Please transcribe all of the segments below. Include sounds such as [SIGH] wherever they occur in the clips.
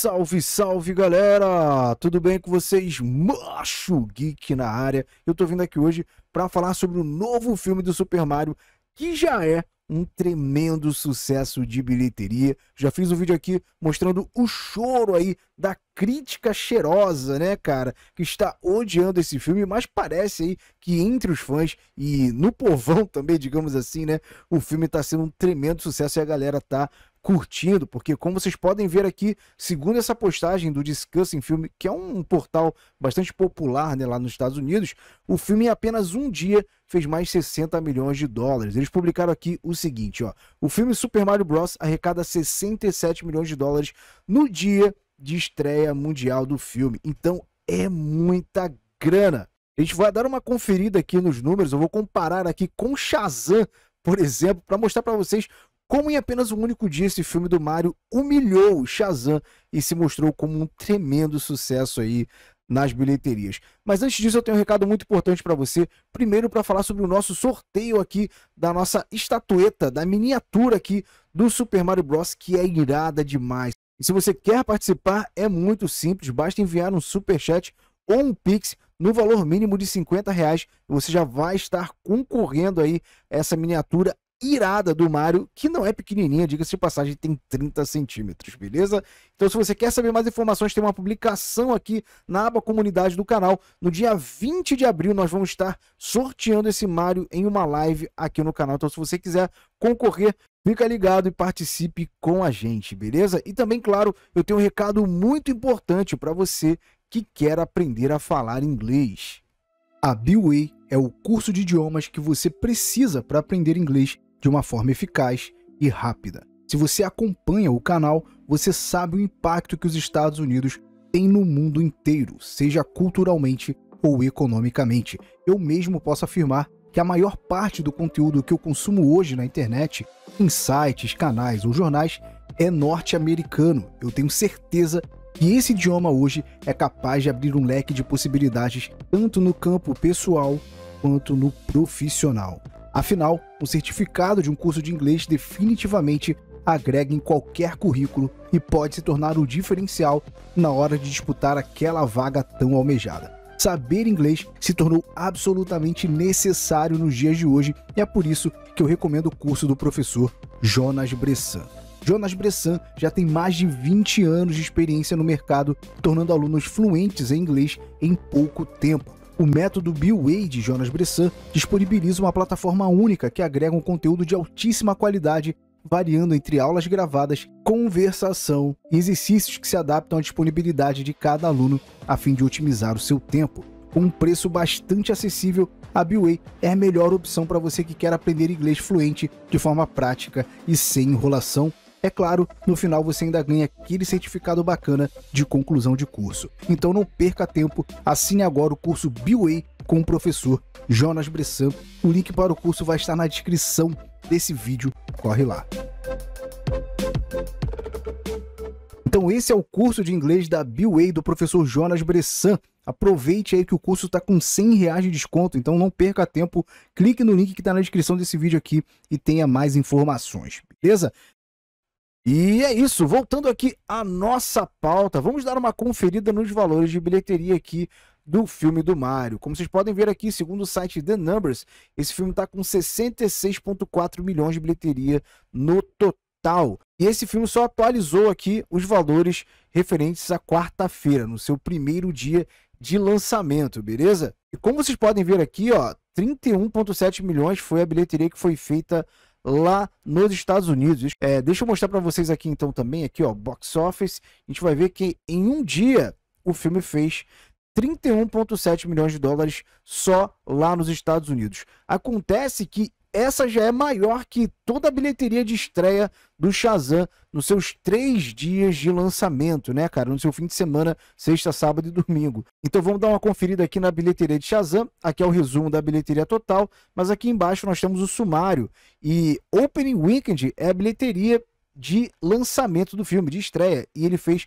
Salve, salve galera! Tudo bem com vocês? Macho Geek na área. Eu tô vindo aqui hoje para falar sobre o novo filme do Super Mario, que já é um tremendo sucesso de bilheteria. Já fiz um vídeo aqui mostrando o choro aí da crítica cheirosa, né, cara, que está odiando esse filme, mas parece aí que entre os fãs e no povão também, digamos assim, né, o filme está sendo um tremendo sucesso e a galera tá curtindo, porque como vocês podem ver aqui, segundo essa postagem do Discussing Film, que é um portal bastante popular né, lá nos Estados Unidos, o filme em apenas um dia fez mais 60 milhões de dólares. Eles publicaram aqui o seguinte, ó, o filme Super Mario Bros arrecada 67 milhões de dólares no dia de estreia mundial do filme. Então é muita grana. A gente vai dar uma conferida aqui nos números, eu vou comparar aqui com Shazam, por exemplo, para mostrar para vocês como em apenas um único dia esse filme do Mario humilhou Shazam e se mostrou como um tremendo sucesso aí nas bilheterias. Mas antes disso, eu tenho um recado muito importante para você. Primeiro, para falar sobre o nosso sorteio aqui da nossa estatueta, da miniatura aqui do Super Mario Bros, que é irada demais. E se você quer participar, é muito simples, basta enviar um super chat ou um pix no valor mínimo de 50 reais. Você já vai estar concorrendo aí a essa miniatura irada do Mario, que não é pequenininha, diga-se de passagem, tem 30 centímetros, beleza? Então, se você quer saber mais informações, tem uma publicação aqui na aba comunidade do canal. No dia 20 de abril, nós vamos estar sorteando esse Mario em uma live aqui no canal. Então, se você quiser concorrer, Fica ligado e participe com a gente, beleza? E também, claro, eu tenho um recado muito importante para você que quer aprender a falar inglês. A Biway é o curso de idiomas que você precisa para aprender inglês de uma forma eficaz e rápida. Se você acompanha o canal, você sabe o impacto que os Estados Unidos têm no mundo inteiro, seja culturalmente ou economicamente. Eu mesmo posso afirmar que a maior parte do conteúdo que eu consumo hoje na internet, em sites, canais ou jornais, é norte-americano. Eu tenho certeza que esse idioma hoje é capaz de abrir um leque de possibilidades tanto no campo pessoal quanto no profissional. Afinal, o certificado de um curso de inglês definitivamente agrega em qualquer currículo e pode se tornar o diferencial na hora de disputar aquela vaga tão almejada. Saber inglês se tornou absolutamente necessário nos dias de hoje e é por isso que eu recomendo o curso do professor Jonas Bressan. Jonas Bressan já tem mais de 20 anos de experiência no mercado, tornando alunos fluentes em inglês em pouco tempo. O método Bill Way de Jonas Bressan disponibiliza uma plataforma única que agrega um conteúdo de altíssima qualidade, variando entre aulas gravadas, conversação e exercícios que se adaptam à disponibilidade de cada aluno a fim de otimizar o seu tempo. Com um preço bastante acessível, a Billway é a melhor opção para você que quer aprender inglês fluente de forma prática e sem enrolação. É claro, no final você ainda ganha aquele certificado bacana de conclusão de curso. Então não perca tempo, assine agora o curso Biway com o professor Jonas Bressan. O link para o curso vai estar na descrição desse vídeo, corre lá. Então esse é o curso de inglês da Biway do professor Jonas Bressan. Aproveite aí que o curso está com 100 reais de desconto, então não perca tempo. Clique no link que está na descrição desse vídeo aqui e tenha mais informações, beleza? E é isso, voltando aqui à nossa pauta, vamos dar uma conferida nos valores de bilheteria aqui do filme do Mario. Como vocês podem ver aqui, segundo o site The Numbers, esse filme está com 66,4 milhões de bilheteria no total. E esse filme só atualizou aqui os valores referentes à quarta-feira, no seu primeiro dia de lançamento, beleza? E como vocês podem ver aqui, ó, 31,7 milhões foi a bilheteria que foi feita lá nos Estados Unidos. É, deixa eu mostrar para vocês aqui então também, aqui ó, box office. A gente vai ver que em um dia o filme fez 31,7 milhões de dólares só lá nos Estados Unidos. Acontece que essa já é maior que toda a bilheteria de estreia do Shazam nos seus três dias de lançamento, né, cara? No seu fim de semana, sexta, sábado e domingo. Então vamos dar uma conferida aqui na bilheteria de Shazam. Aqui é o resumo da bilheteria total, mas aqui embaixo nós temos o sumário. E Opening Weekend é a bilheteria de lançamento do filme, de estreia. E ele fez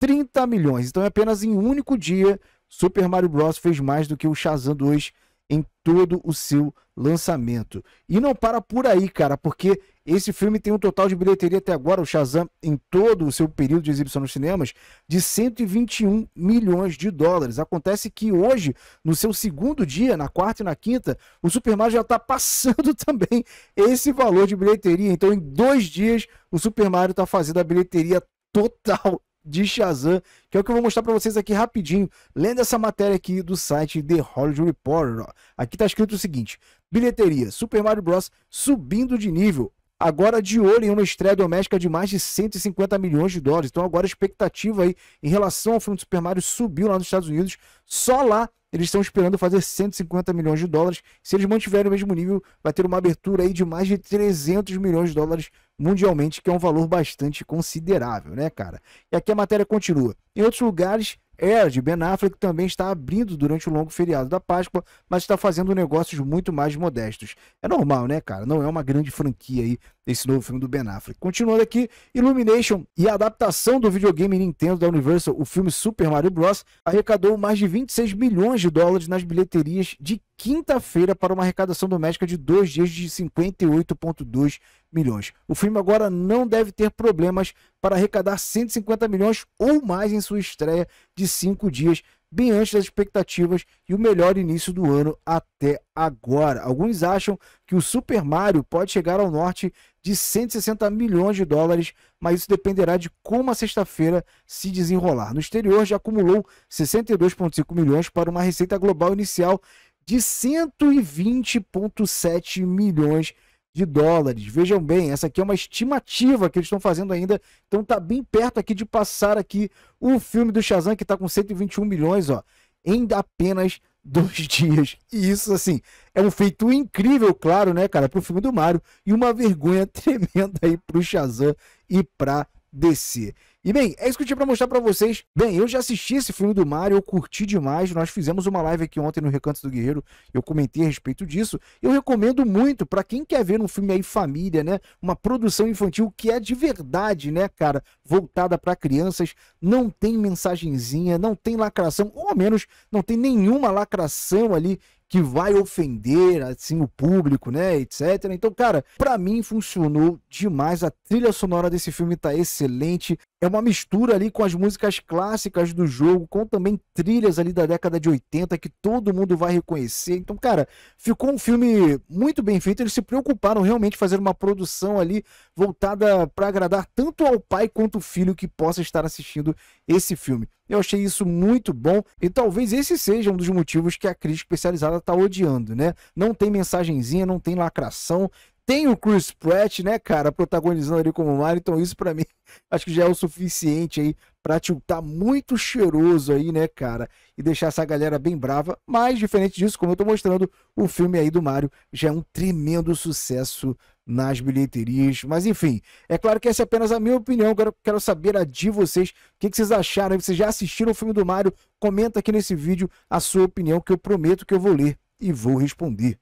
30 milhões. Então, é apenas em um único dia, Super Mario Bros. fez mais do que o Shazam 2 em todo o seu lançamento. E não para por aí, cara, porque esse filme tem um total de bilheteria até agora, o Shazam, em todo o seu período de exibição nos cinemas, de 121 milhões de dólares. Acontece que hoje, no seu segundo dia, na quarta e na quinta, o Superman já está passando [LAUGHS] também esse valor de bilheteria. Então, em dois dias, o Super Mario está fazendo a bilheteria total de Shazam, que é o que eu vou mostrar para vocês aqui rapidinho, lendo essa matéria aqui do site The Hollywood Reporter. Aqui está escrito o seguinte: bilheteria, Super Mario Bros. subindo de nível. Agora de olho em uma estreia doméstica de mais de 150 milhões de dólares. Então agora a expectativa aí em relação ao filme do Super Mario subiu lá nos Estados Unidos. Só lá eles estão esperando fazer 150 milhões de dólares. Se eles mantiverem o mesmo nível, vai ter uma abertura aí de mais de 300 milhões de dólares mundialmente, que é um valor bastante considerável, né, cara? E aqui a matéria continua. Em outros lugares, Air de Ben Affleck também está abrindo durante o longo feriado da Páscoa, mas está fazendo negócios muito mais modestos. É normal, né, cara? Não é uma grande franquia aí esse novo filme do Ben Affleck. Continuando aqui, Illumination e a adaptação do videogame Nintendo da Universal, o filme Super Mario Bros. arrecadou mais de 26 milhões de dólares nas bilheterias de quinta-feira para uma arrecadação doméstica de dois dias de 58,2 milhões. O filme agora não deve ter problemas para arrecadar 150 milhões ou mais em sua estreia de cinco dias, bem antes das expectativas e o melhor início do ano até agora. Alguns acham que o Super Mario pode chegar ao norte de 160 milhões de dólares, mas isso dependerá de como a sexta-feira se desenrolar. No exterior já acumulou 62,5 milhões para uma receita global inicial de 120,7 milhões de de dólares. Vejam bem, essa aqui é uma estimativa que eles estão fazendo ainda. Então tá bem perto aqui de passar aqui o filme do Shazam que tá com 121 milhões, ó, em apenas [LAUGHS] dois dias. E isso assim, é um feito incrível, claro, né, cara, pro filme do Mario e uma vergonha [LAUGHS] tremenda aí pro Shazam e pra DC. E bem, é isso que eu tinha pra mostrar pra vocês. Bem, eu já assisti esse filme do Mario, eu curti demais. Nós fizemos uma live aqui ontem no Recanto do Guerreiro, eu comentei a respeito disso. Eu recomendo muito para quem quer ver um filme aí família, né? Uma produção infantil que é de verdade, né, cara? Voltada para crianças, não tem mensagenzinha, não tem lacração, ou ao menos não tem nenhuma lacração ali que vai ofender assim o público, né, etc. Então, cara, para mim funcionou demais a trilha sonora desse filme tá excelente é uma mistura ali com as músicas clássicas do jogo, com também trilhas ali da década de 80 que todo mundo vai reconhecer. Então, cara, ficou um filme muito bem feito. Eles se preocuparam realmente em fazer uma produção ali voltada para agradar tanto ao pai quanto o filho que possa estar assistindo esse filme. Eu achei isso muito bom e talvez esse seja um dos motivos que a crítica especializada está odiando, né? Não tem mensagenzinha, não tem lacração, tem o Chris Pratt, né, cara, protagonizando ali como Mario, então isso para mim [LAUGHS] acho que já é o suficiente aí pra tiltar tá muito cheiroso aí, né, cara? E deixar essa galera bem brava. Mas, diferente disso, como eu tô mostrando, o filme aí do Mario já é um tremendo sucesso nas bilheterias. Mas, enfim, é claro que essa é apenas a minha opinião. Agora quero saber a de vocês. O que, vocês acharam? Vocês já assistiram o filme do Mario? Comenta aqui nesse vídeo a sua opinião, que eu prometo que eu vou ler e vou responder.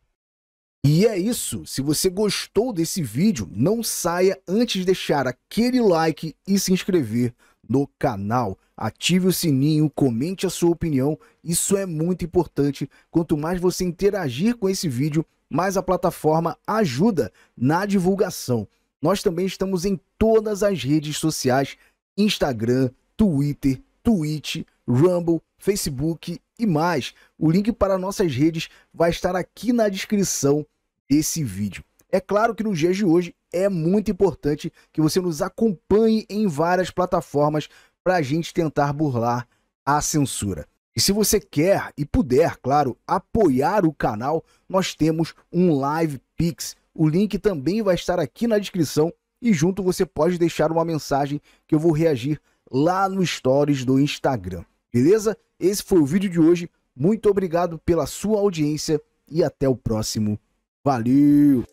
E é isso. Se você gostou desse vídeo, não saia antes de deixar aquele like e se inscrever no canal. Ative o sininho, comente a sua opinião. Isso é muito importante. Quanto mais você interagir com esse vídeo, mais a plataforma ajuda na divulgação. Nós também estamos em todas as redes sociais: Instagram, Twitter, Twitch, Rumble, Facebook e mais. O link para nossas redes vai estar aqui na descrição desse vídeo. É claro que nos dias de hoje é muito importante que você nos acompanhe em várias plataformas para a gente tentar burlar a censura. E se você quer e puder, claro, apoiar o canal, nós temos um Live Pix. O link também vai estar aqui na descrição e junto você pode deixar uma mensagem que eu vou reagir lá no Stories do Instagram. Beleza? Esse foi o vídeo de hoje. Muito obrigado pela sua audiência e até o próximo. Valeu!